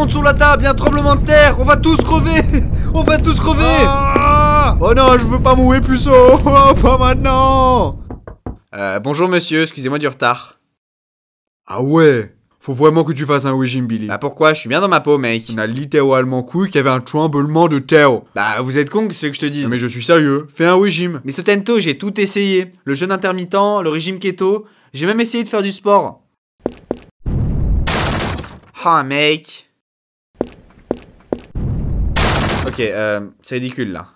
monde sur la table, il un tremblement de terre, on va tous crever On va tous crever ah. Oh non, je veux pas mourir plus haut oh, Pas maintenant euh, Bonjour monsieur, excusez-moi du retard. Ah ouais faut vraiment que tu fasses un régime Billy. Bah pourquoi Je suis bien dans ma peau, mec. On a littéralement couille qu'il y avait un tremblement de terre. Bah vous êtes con, c'est ce que je te dis. Mais je suis sérieux, fais un régime. Mais ce tento j'ai tout essayé. Le jeûne intermittent, le régime keto, j'ai même essayé de faire du sport. Ah mec Ok, euh, c'est ridicule là.